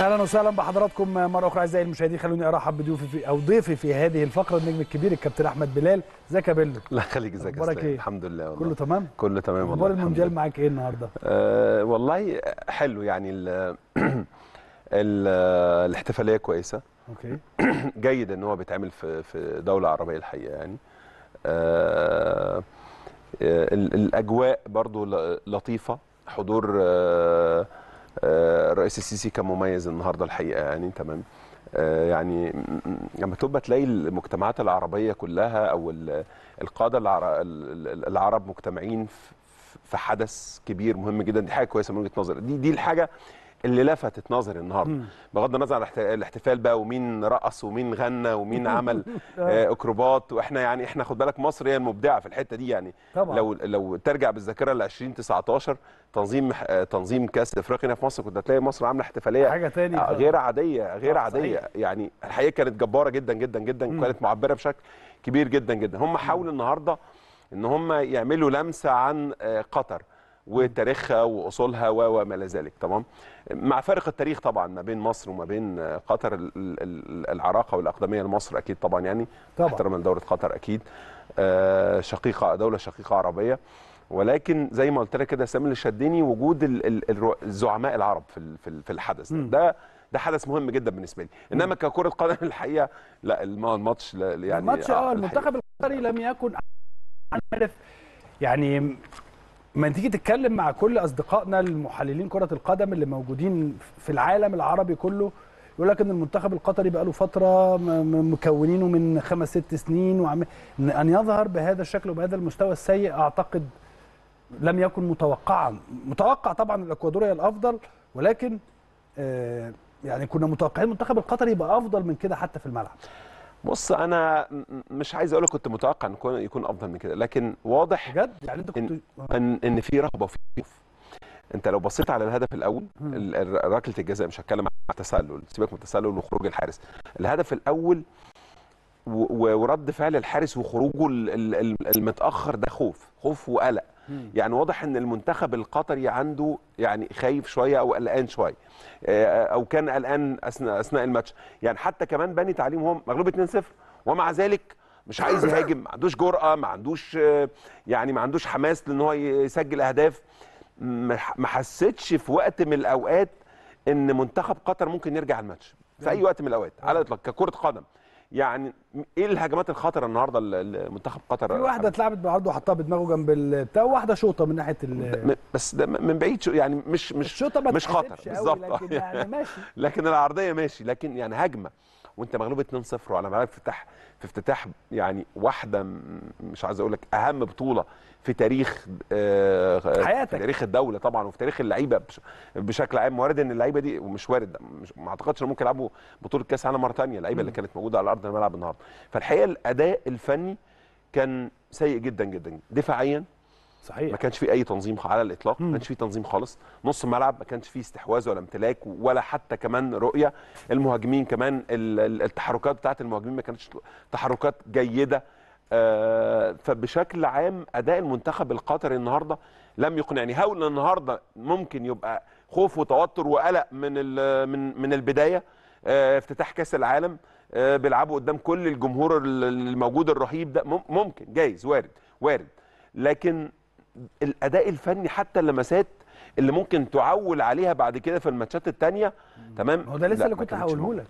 اهلا وسهلا بحضراتكم مره اخرى اعزائي المشاهدين خلوني ارحب بضيوفي في او ضيفي في هذه الفقره النجم الكبير الكابتن احمد بلال ازيك يا بلال الله يخليك ازيك اخبارك ايه الحمد لله والله كله تمام كله تمام والله اخبار المونديال معاك ايه النهارده أه والله حلو يعني ال الاحتفاليه كويسه اوكي جيد ان هو بيتعمل في في دوله عربيه الحقيقه يعني أه, أه، الاجواء برضو لطيفه حضور أه الرئيس آه، السيسي كان مميز النهارده الحقيقه يعني تمام آه، يعني لما تبقى تلاقي المجتمعات العربيه كلها او القاده العرب مجتمعين في حدث كبير مهم جدا دي حاجه كويسه من وجهه نظري دي دي الحاجه اللي لفتت نظري النهارده بغض النظر عن الاحتفال بقى ومين رقص ومين غنى ومين عمل آه. آه، اكروبات واحنا يعني احنا خد بالك مصر هي المبدعه في الحته دي يعني طبعا. لو لو ترجع بالذاكره ل 2019 تنظيم آه، تنظيم كاس افريقيا هنا في مصر كنت هتلاقي مصر عامله احتفاليه حاجه تاني غير عاديه غير طبعا. عاديه يعني الحقيقه كانت جباره جدا جدا جدا وكانت معبره بشكل كبير جدا جدا هم حاولوا النهارده ان هم يعملوا لمسه عن قطر وتاريخها واصولها وما الى ذلك تمام مع فارق التاريخ طبعا ما بين مصر وما بين قطر العراقه والاقدميه لمصر اكيد طبعا يعني طبعا احتراما لدوله قطر اكيد آه، شقيقه دوله شقيقه عربيه ولكن زي ما قلت لك كده سامي اللي شدني وجود الزعماء العرب في الحدث ده, ده ده حدث مهم جدا بالنسبه لي انما ككره قدم الحقيقه لا الماتش يعني الماتش اه المنتخب القطري لم يكن عارف يعني ما تيجي تتكلم مع كل اصدقائنا المحللين كره القدم اللي موجودين في العالم العربي كله يقول لك ان المنتخب القطري بقاله فتره مكونينه من خمس ست سنين وعم... ان يظهر بهذا الشكل وبهذا المستوى السيء اعتقد لم يكن متوقعا متوقع طبعا هي الافضل ولكن آه، يعني كنا متوقعين المنتخب القطري يبقى افضل من كده حتى في الملعب بص انا مش عايز اقول كنت متوقع ان يكون افضل من كده لكن واضح بجد يعني انت كنت ان ان في رهبه وفي خوف انت لو بصيت على الهدف الاول ركله الجزاء مش هتكلم عن التسلل سيبك من التسلل وخروج الحارس الهدف الاول ورد فعل الحارس وخروجه المتاخر ده خوف خوف وقلق يعني واضح ان المنتخب القطري عنده يعني خايف شويه او قلقان شويه آه، او كان قلقان اثناء اثناء الماتش يعني حتى كمان بني تعليم مغلوب 2-0 ومع ذلك مش عايز يهاجم ما عندوش جرأه ما عندوش آه، يعني ما عندوش حماس لان هو يسجل اهداف ما حسيتش في وقت من الاوقات ان منتخب قطر ممكن يرجع الماتش في اي وقت من الاوقات على الاطلاق ككره قدم يعني ايه الهجمات الخطره النهارده المنتخب قطر في واحده اتلعبت بالعرض وحطها بدماغه جنب البتاع وواحده شوطه من ناحيه ال بس ده من بعيد شو يعني مش مش مش خطر بالظبط لكن يعني ماشي لكن العرضيه ماشي لكن يعني هجمه وانت مغلوب 2-0 وعلى ملعب افتتاح في افتتاح يعني واحده مش عايز اقول لك اهم بطوله في تاريخ آه، حياتك في تاريخ الدوله طبعا وفي تاريخ اللعيبه بشكل عام وارد ان اللعيبه دي ومش وارد مش ما اعتقدش ان ممكن يلعبوا بطوله كاس عالم مره ثانيه اللعيبه اللي كانت موجوده على ارض الملعب النهارده فالحقيقه الاداء الفني كان سيء جدا جدا دفاعيا صحيح ما كانش في اي تنظيم على الاطلاق ما كانش في تنظيم خالص نص الملعب ما كانش فيه استحواذ ولا امتلاك ولا حتى كمان رؤيه المهاجمين كمان التحركات بتاعه المهاجمين ما كانتش تحركات جيده آه، فبشكل عام اداء المنتخب القطري النهارده لم يقنعني هقول النهارده ممكن يبقى خوف وتوتر وقلق من من من البدايه آه، افتتاح كاس العالم آه، بيلعبوا قدام كل الجمهور الموجود الرهيب ده ممكن جايز وارد وارد لكن الاداء الفني حتى اللمسات اللي ممكن تعول عليها بعد كده في الماتشات الثانيه تمام هو ده لسه اللي كنت هقوله لك